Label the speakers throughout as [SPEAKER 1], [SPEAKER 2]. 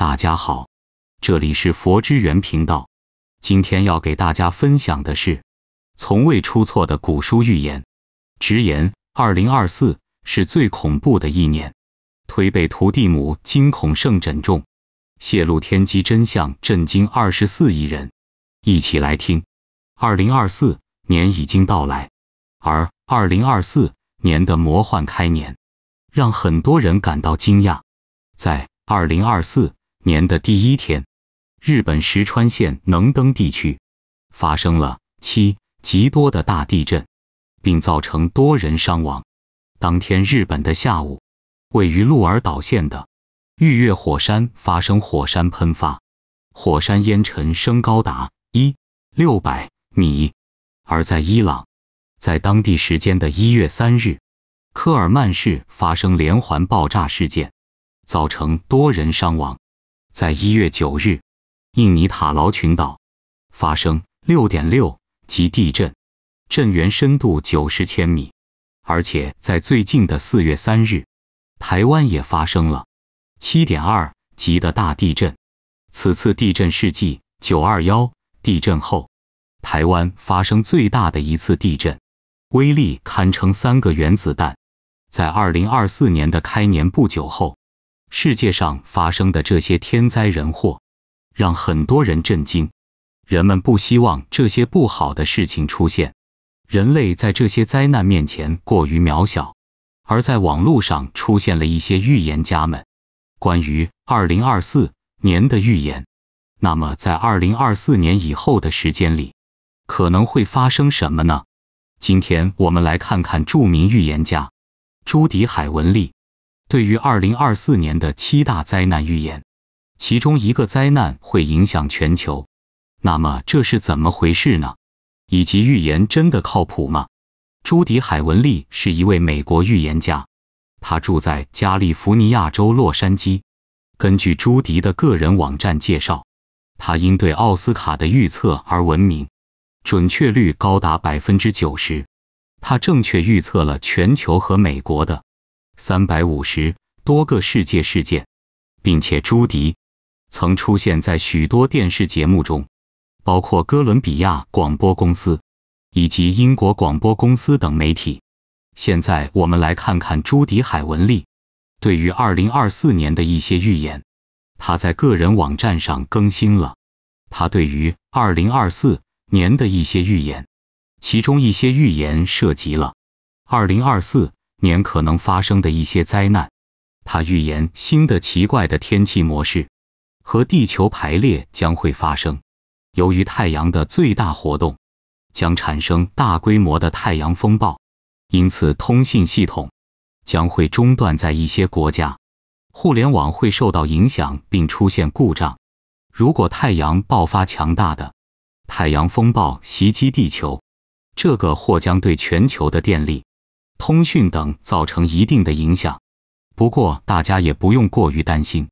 [SPEAKER 1] 大家好，这里是佛之源频道。今天要给大家分享的是从未出错的古书预言，直言二零二四是最恐怖的一年。推背图蒂母惊恐圣枕中，泄露天机真相，震惊二十四亿人。一起来听。二零二四年已经到来，而二零二四年的魔幻开年，让很多人感到惊讶。在二零二四。年的第一天，日本石川县能登地区发生了七级多的大地震，并造成多人伤亡。当天日本的下午，位于鹿儿岛县的玉月火山发生火山喷发，火山烟尘升高达一六百米。而在伊朗，在当地时间的一月三日，科尔曼市发生连环爆炸事件，造成多人伤亡。在一月九日，印尼塔劳群岛发生六点六级地震，震源深度九十千米。而且在最近的四月三日，台湾也发生了七点二级的大地震。此次地震是继九二幺地震后台湾发生最大的一次地震，威力堪称三个原子弹。在二零二四年的开年不久后。世界上发生的这些天灾人祸，让很多人震惊。人们不希望这些不好的事情出现。人类在这些灾难面前过于渺小。而在网络上出现了一些预言家们关于二零二四年的预言。那么，在二零二四年以后的时间里，可能会发生什么呢？今天我们来看看著名预言家朱迪·海文利。对于二零二四年的七大灾难预言，其中一个灾难会影响全球，那么这是怎么回事呢？以及预言真的靠谱吗？朱迪·海文利是一位美国预言家，他住在加利福尼亚州洛杉矶。根据朱迪的个人网站介绍，他因对奥斯卡的预测而闻名，准确率高达百分之九十。他正确预测了全球和美国的。三百五十多个世界事件，并且朱迪曾出现在许多电视节目中，包括哥伦比亚广播公司以及英国广播公司等媒体。现在我们来看看朱迪·海文利对于二零二四年的一些预言。他在个人网站上更新了他对于二零二四年的一些预言，其中一些预言涉及了二零二四。年可能发生的一些灾难，他预言新的奇怪的天气模式和地球排列将会发生。由于太阳的最大活动，将产生大规模的太阳风暴，因此通信系统将会中断，在一些国家，互联网会受到影响并出现故障。如果太阳爆发强大的太阳风暴袭击地球，这个或将对全球的电力。通讯等造成一定的影响，不过大家也不用过于担心，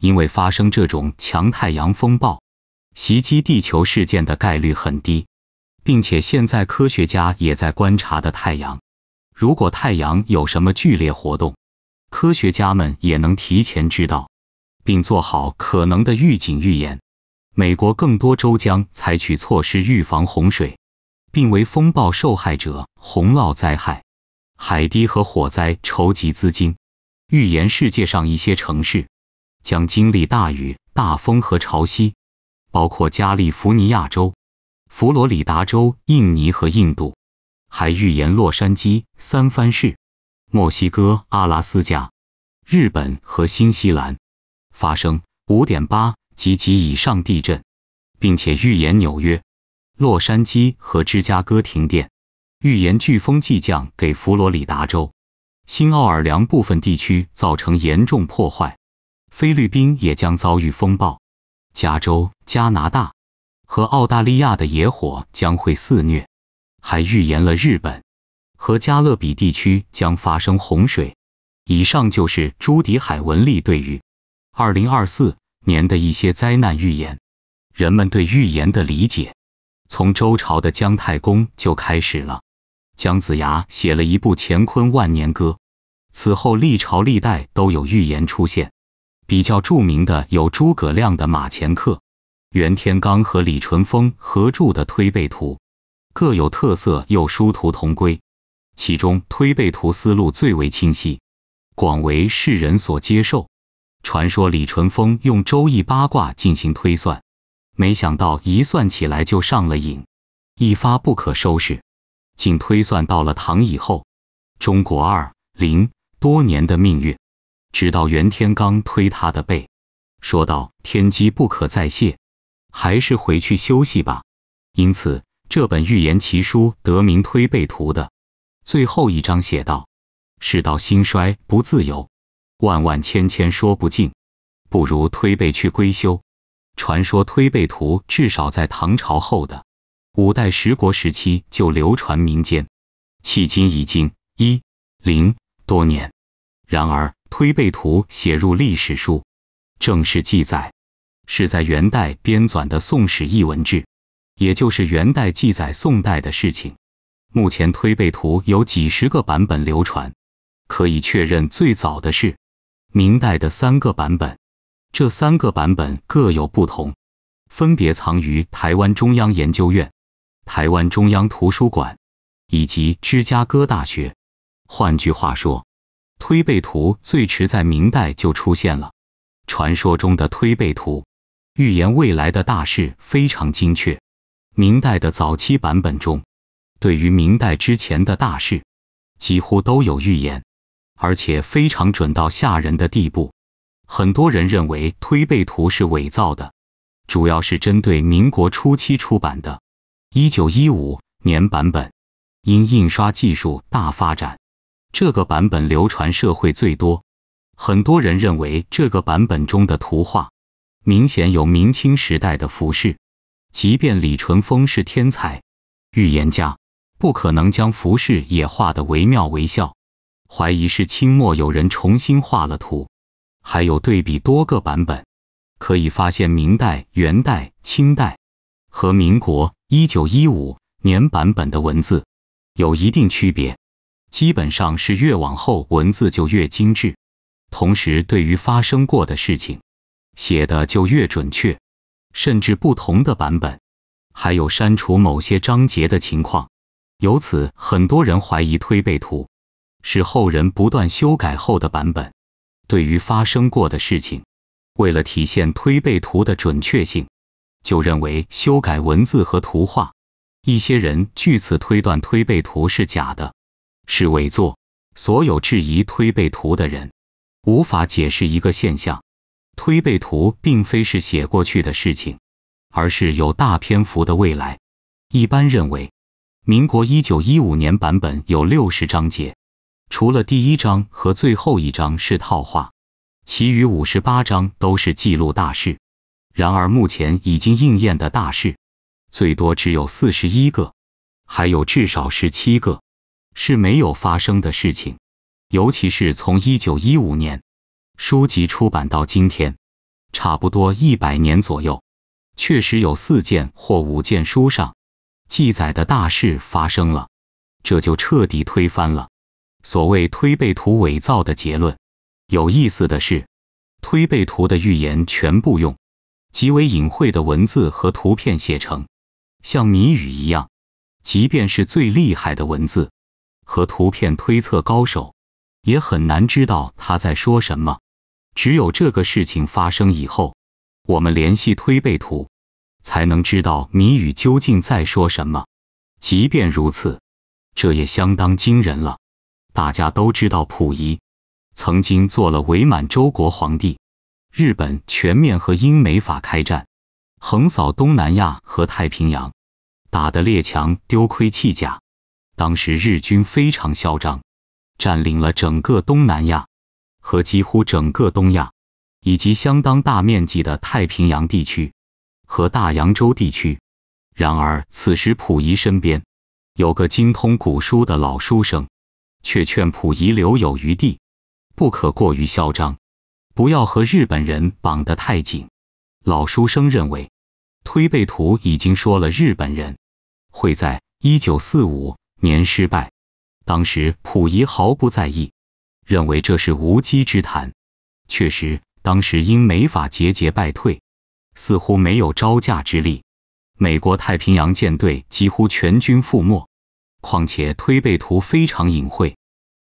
[SPEAKER 1] 因为发生这种强太阳风暴袭击地球事件的概率很低，并且现在科学家也在观察的太阳。如果太阳有什么剧烈活动，科学家们也能提前知道，并做好可能的预警预演。美国更多州将采取措施预防洪水，并为风暴受害者、洪涝灾害。海堤和火灾筹集资金。预言世界上一些城市将经历大雨、大风和潮汐，包括加利福尼亚州、佛罗里达州、印尼和印度。还预言洛杉矶、三藩市、墨西哥、阿拉斯加、日本和新西兰发生5.8级及以上地震，并且预言纽约、洛杉矶和芝加哥停电。预言飓风即将给佛罗里达州、新奥尔良部分地区造成严重破坏，菲律宾也将遭遇风暴，加州、加拿大和澳大利亚的野火将会肆虐，还预言了日本和加勒比地区将发生洪水。以上就是朱迪海文利对于二零二四年的一些灾难预言。人们对预言的理解，从周朝的姜太公就开始了。姜子牙写了一部《乾坤万年歌》，此后历朝历代都有预言出现。比较著名的有诸葛亮的《马前课》，袁天罡和李淳风合著的《推背图》，各有特色又殊途同归。其中《推背图》思路最为清晰，广为世人所接受。传说李淳风用《周易》八卦进行推算，没想到一算起来就上了瘾，一发不可收拾。竟推算到了唐以后，中国二零多年的命运，直到袁天罡推他的背，说道：“天机不可再泄，还是回去休息吧。”因此，这本预言奇书得名《推背图》的，最后一章写道：“世道兴衰不自由，万万千千说不尽，不如推背去归修。”传说《推背图》至少在唐朝后的。五代十国时期就流传民间，迄今已经一零多年。然而，推背图写入历史书、正式记载，是在元代编纂的《宋史艺文志》，也就是元代记载宋代的事情。目前，推背图有几十个版本流传，可以确认最早的是明代的三个版本，这三个版本各有不同，分别藏于台湾中央研究院。台湾中央图书馆，以及芝加哥大学。换句话说，推背图最迟在明代就出现了。传说中的推背图，预言未来的大事非常精确。明代的早期版本中，对于明代之前的大事，几乎都有预言，而且非常准到吓人的地步。很多人认为推背图是伪造的，主要是针对民国初期出版的。一九一五年版本，因印刷技术大发展，这个版本流传社会最多。很多人认为这个版本中的图画明显有明清时代的服饰，即便李淳风是天才预言家，不可能将服饰也画得惟妙惟肖，怀疑是清末有人重新画了图。还有对比多个版本，可以发现明代、元代、清代和民国。一九一五年版本的文字有一定区别，基本上是越往后文字就越精致，同时对于发生过的事情写的就越准确，甚至不同的版本还有删除某些章节的情况。由此，很多人怀疑《推背图》是后人不断修改后的版本。对于发生过的事情，为了体现《推背图》的准确性。就认为修改文字和图画，一些人据此推断推背图是假的，是伪作。所有质疑推背图的人，无法解释一个现象：推背图并非是写过去的事情，而是有大篇幅的未来。一般认为，民国一九一五年版本有六十章节，除了第一章和最后一章是套话，其余五十八章都是记录大事。然而，目前已经应验的大事，最多只有四十一个，还有至少十七个是没有发生的事情。尤其是从一九一五年书籍出版到今天，差不多一百年左右，确实有四件或五件书上记载的大事发生了，这就彻底推翻了所谓推背图伪造的结论。有意思的是，推背图的预言全部用。极为隐晦的文字和图片写成，像谜语一样。即便是最厉害的文字和图片推测高手，也很难知道他在说什么。只有这个事情发生以后，我们联系推背图，才能知道谜语究竟在说什么。即便如此，这也相当惊人了。大家都知道，溥仪曾经做了伪满洲国皇帝。日本全面和英美法开战，横扫东南亚和太平洋，打得列强丢盔弃甲。当时日军非常嚣张，占领了整个东南亚和几乎整个东亚，以及相当大面积的太平洋地区和大洋洲地区。然而，此时溥仪身边有个精通古书的老书生，却劝溥仪留有余地，不可过于嚣张。不要和日本人绑得太紧。老书生认为，推背图已经说了日本人会在一九四五年失败。当时溥仪毫不在意，认为这是无稽之谈。确实，当时因没法节节败退，似乎没有招架之力。美国太平洋舰队几乎全军覆没。况且推背图非常隐晦，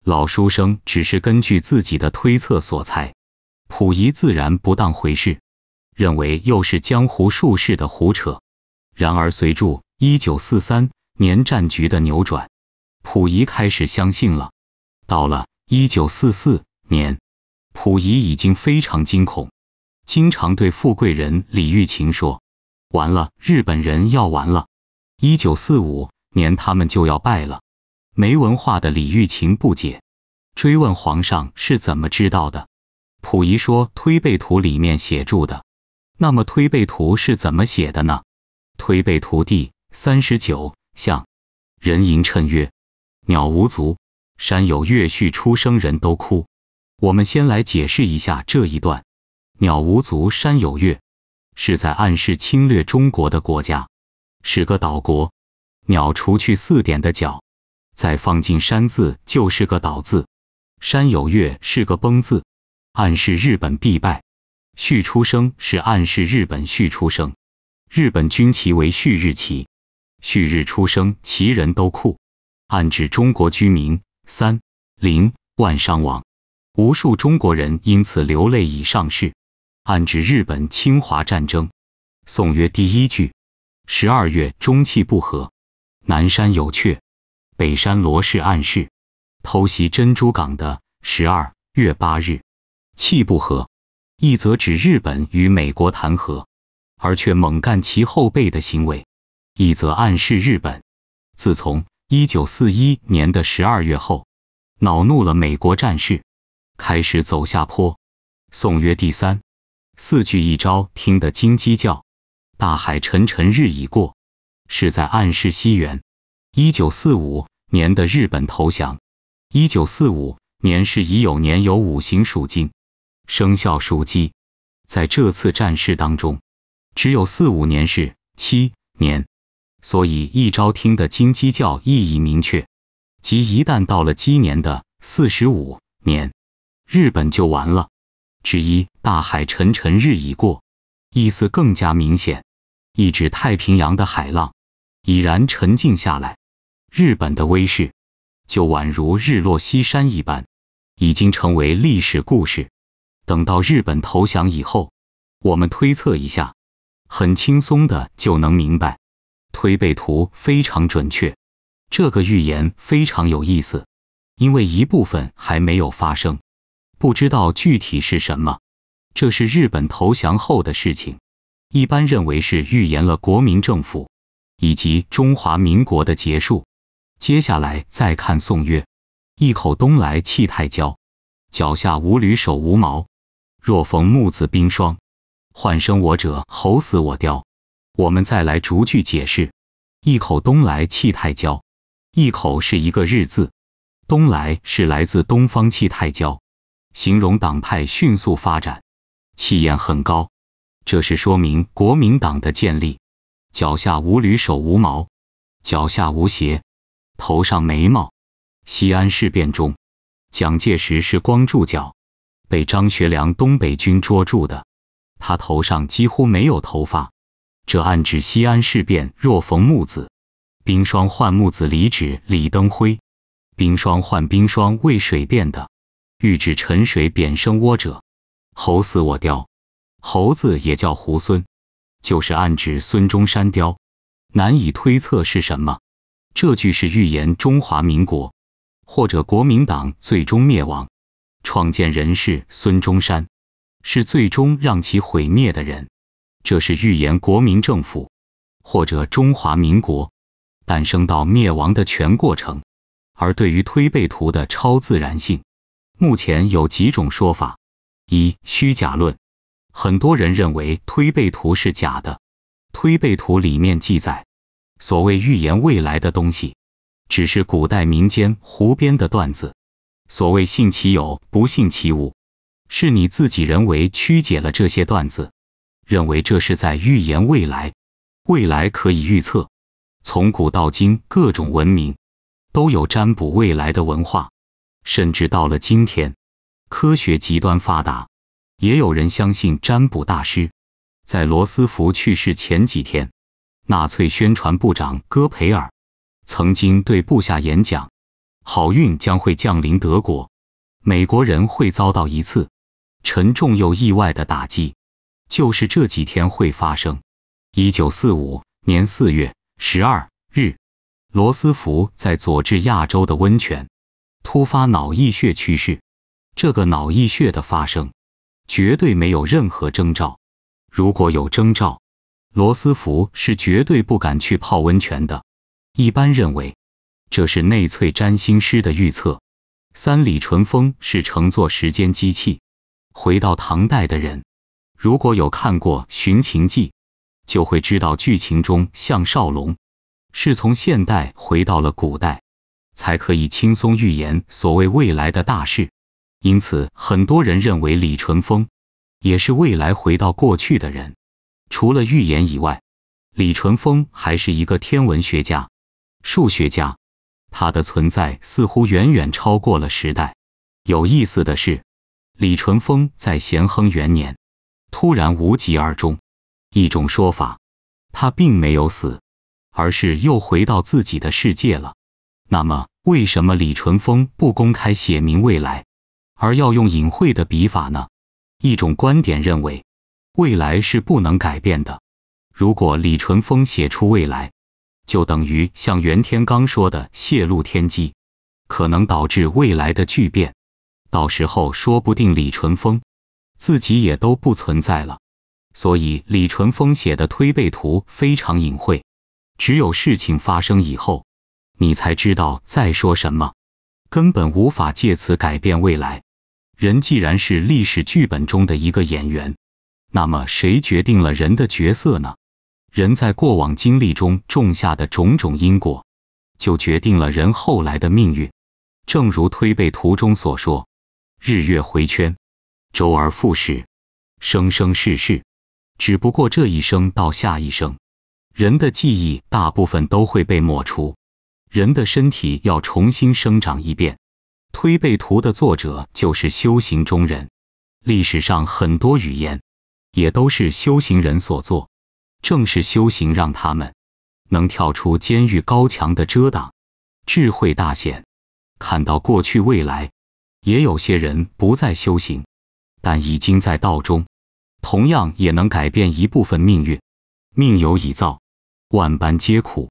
[SPEAKER 1] 老书生只是根据自己的推测所猜。溥仪自然不当回事，认为又是江湖术士的胡扯。然而随著一九四三年战局的扭转，溥仪开始相信了。到了一九四四年，溥仪已经非常惊恐，经常对富贵人李玉琴说：“完了，日本人要完了。一九四五年他们就要败了。”没文化的李玉琴不解，追问皇上是怎么知道的。溥仪说：“推背图里面写注的，那么推背图是怎么写的呢？推背图第三十九项：人迎趁月，鸟无足，山有月，序出生人都哭。我们先来解释一下这一段：鸟无足，山有月，是在暗示侵略中国的国家是个岛国。鸟除去四点的角，再放进山字，就是个岛字；山有月是个崩字。”暗示日本必败，旭出生是暗示日本旭出生，日本军旗为旭日旗，旭日出生，旗人都酷，暗指中国居民三零万伤亡，无数中国人因此流泪已上市，暗指日本侵华战争。宋曰第一句，十二月中气不和，南山有雀，北山罗氏暗示偷袭珍珠港的十二月八日。气不和，一则指日本与美国谈和，而却猛干其后辈的行为；一则暗示日本自从一九四一年的十二月后，恼怒了美国战事，开始走下坡。宋曰第三四句一招听得金鸡叫，大海沉沉日已过，是在暗示西元一九四五年的日本投降。一九四五年是乙酉年，有五行属金。生肖属鸡，在这次战事当中，只有四五年是七年，所以一朝听的金鸡叫意义明确，即一旦到了鸡年的四十五年，日本就完了。之一大海沉沉日已过，意思更加明显，一指太平洋的海浪已然沉静下来，日本的威势就宛如日落西山一般，已经成为历史故事。等到日本投降以后，我们推测一下，很轻松的就能明白，推背图非常准确，这个预言非常有意思，因为一部分还没有发生，不知道具体是什么。这是日本投降后的事情，一般认为是预言了国民政府以及中华民国的结束。接下来再看宋岳，一口东来气太骄，脚下无驴手无毛。若逢木子冰霜，唤生我者，吼死我雕。我们再来逐句解释：一口东来气太焦，一口是一个日字，东来是来自东方，气太焦，形容党派迅速发展，气焰很高。这是说明国民党的建立。脚下无履，手无毛，脚下无鞋，头上眉毛。西安事变中，蒋介石是光柱脚。被张学良东北军捉住的，他头上几乎没有头发，这暗指西安事变若逢木子，冰霜换木子，指李登辉；冰霜换冰霜，渭水变的，欲指沉水扁生窝者。猴死我雕，猴子也叫猢狲，就是暗指孙中山雕。难以推测是什么。这句是预言中华民国或者国民党最终灭亡。创建人是孙中山，是最终让其毁灭的人。这是预言国民政府或者中华民国诞生到灭亡的全过程。而对于推背图的超自然性，目前有几种说法：一、虚假论，很多人认为推背图是假的。推背图里面记载，所谓预言未来的东西，只是古代民间胡编的段子。所谓信其有，不信其无，是你自己人为曲解了这些段子，认为这是在预言未来。未来可以预测，从古到今，各种文明都有占卜未来的文化，甚至到了今天，科学极端发达，也有人相信占卜大师。在罗斯福去世前几天，纳粹宣传部长戈培尔曾经对部下演讲。好运将会降临德国，美国人会遭到一次沉重又意外的打击，就是这几天会发生。一九四五年四月十二日，罗斯福在佐治亚州的温泉突发脑溢血去世。这个脑溢血的发生绝对没有任何征兆，如果有征兆，罗斯福是绝对不敢去泡温泉的。一般认为。这是内粹占星师的预测。三李淳风是乘坐时间机器回到唐代的人。如果有看过《寻秦记》，就会知道剧情中项少龙是从现代回到了古代，才可以轻松预言所谓未来的大事。因此，很多人认为李淳风也是未来回到过去的人。除了预言以外，李淳风还是一个天文学家、数学家。他的存在似乎远远超过了时代。有意思的是，李淳风在咸亨元年突然无疾而终。一种说法，他并没有死，而是又回到自己的世界了。那么，为什么李淳风不公开写明未来，而要用隐晦的笔法呢？一种观点认为，未来是不能改变的。如果李淳风写出未来，就等于像袁天罡说的，泄露天机，可能导致未来的巨变。到时候说不定李淳风自己也都不存在了。所以李淳风写的推背图非常隐晦，只有事情发生以后，你才知道在说什么，根本无法借此改变未来。人既然是历史剧本中的一个演员，那么谁决定了人的角色呢？人在过往经历中种下的种种因果，就决定了人后来的命运。正如推背图中所说：“日月回圈，周而复始，生生世世。只不过这一生到下一生，人的记忆大部分都会被抹除，人的身体要重新生长一遍。”推背图的作者就是修行中人，历史上很多语言也都是修行人所作。正是修行让他们能跳出监狱高墙的遮挡，智慧大显，看到过去未来。也有些人不再修行，但已经在道中，同样也能改变一部分命运。命由已造，万般皆苦，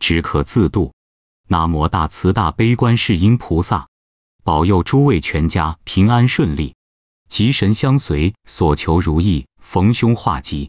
[SPEAKER 1] 只可自度。南无大慈大悲观世音菩萨，保佑诸位全家平安顺利，吉神相随，所求如意，逢凶化吉。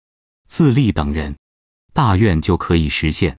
[SPEAKER 1] 自立等人，大愿就可以实现。